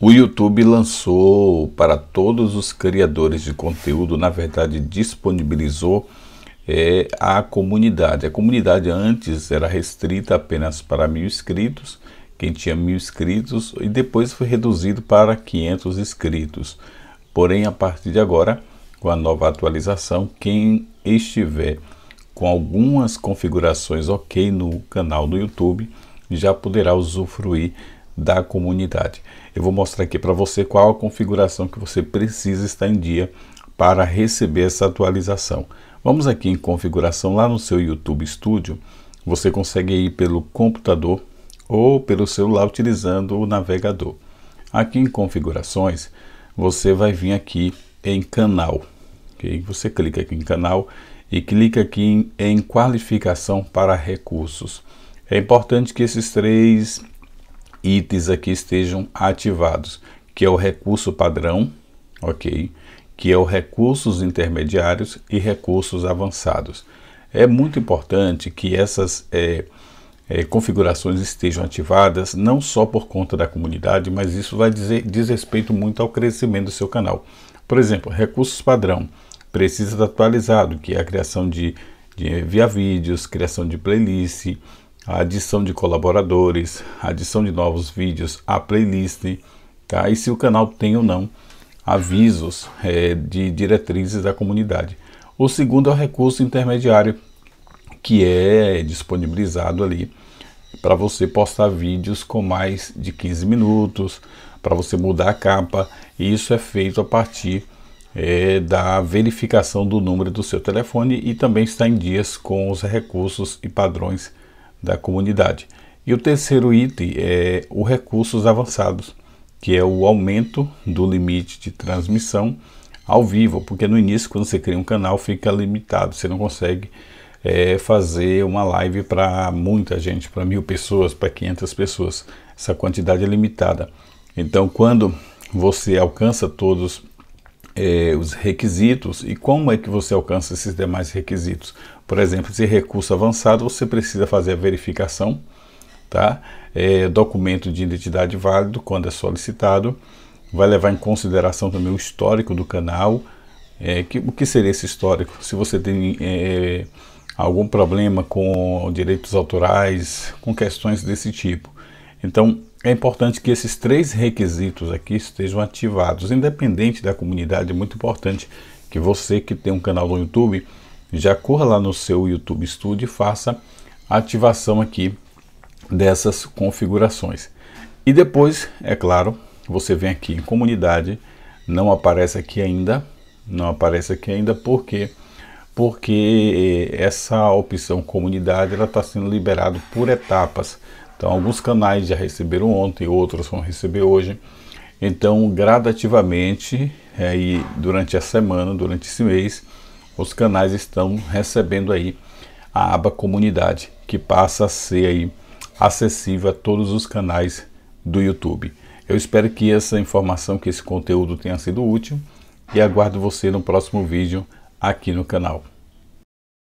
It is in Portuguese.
O YouTube lançou para todos os criadores de conteúdo, na verdade, disponibilizou é, a comunidade. A comunidade antes era restrita apenas para mil inscritos, quem tinha mil inscritos, e depois foi reduzido para 500 inscritos. Porém, a partir de agora, com a nova atualização, quem estiver com algumas configurações ok no canal do YouTube já poderá usufruir da comunidade. Eu vou mostrar aqui para você qual a configuração que você precisa estar em dia para receber essa atualização. Vamos aqui em configuração lá no seu YouTube Studio. Você consegue ir pelo computador ou pelo celular utilizando o navegador. Aqui em configurações, você vai vir aqui em canal. Okay? Você clica aqui em canal e clica aqui em, em qualificação para recursos. É importante que esses três itens aqui estejam ativados, que é o recurso padrão, ok? Que é o recursos intermediários e recursos avançados. É muito importante que essas é, é, configurações estejam ativadas, não só por conta da comunidade, mas isso vai dizer, diz respeito muito ao crescimento do seu canal. Por exemplo, recursos padrão precisa estar atualizado, que é a criação de, de via vídeos, criação de playlist, a adição de colaboradores, a adição de novos vídeos, à playlist, tá? E se o canal tem ou não avisos é, de diretrizes da comunidade. O segundo é o recurso intermediário que é disponibilizado ali para você postar vídeos com mais de 15 minutos, para você mudar a capa, e isso é feito a partir é, da verificação do número do seu telefone e também está em dias com os recursos e padrões da comunidade. E o terceiro item é o recursos avançados, que é o aumento do limite de transmissão ao vivo, porque no início, quando você cria um canal, fica limitado, você não consegue é, fazer uma live para muita gente, para mil pessoas, para 500 pessoas. Essa quantidade é limitada. Então, quando você alcança todos é, os requisitos e como é que você alcança esses demais requisitos. Por exemplo, se recurso avançado, você precisa fazer a verificação, tá? É, documento de identidade válido quando é solicitado, vai levar em consideração também o histórico do canal. É, que, o que seria esse histórico? Se você tem é, algum problema com direitos autorais, com questões desse tipo. Então, é importante que esses três requisitos aqui estejam ativados, independente da comunidade. É muito importante que você que tem um canal no YouTube já corra lá no seu YouTube Studio e faça a ativação aqui dessas configurações. E depois, é claro, você vem aqui em comunidade, não aparece aqui ainda, não aparece aqui ainda porque porque eh, essa opção comunidade ela está sendo liberada por etapas. Então, alguns canais já receberam ontem, outros vão receber hoje. Então, gradativamente, é, e durante a semana, durante esse mês, os canais estão recebendo aí a aba comunidade, que passa a ser aí acessível a todos os canais do YouTube. Eu espero que essa informação, que esse conteúdo tenha sido útil e aguardo você no próximo vídeo aqui no canal.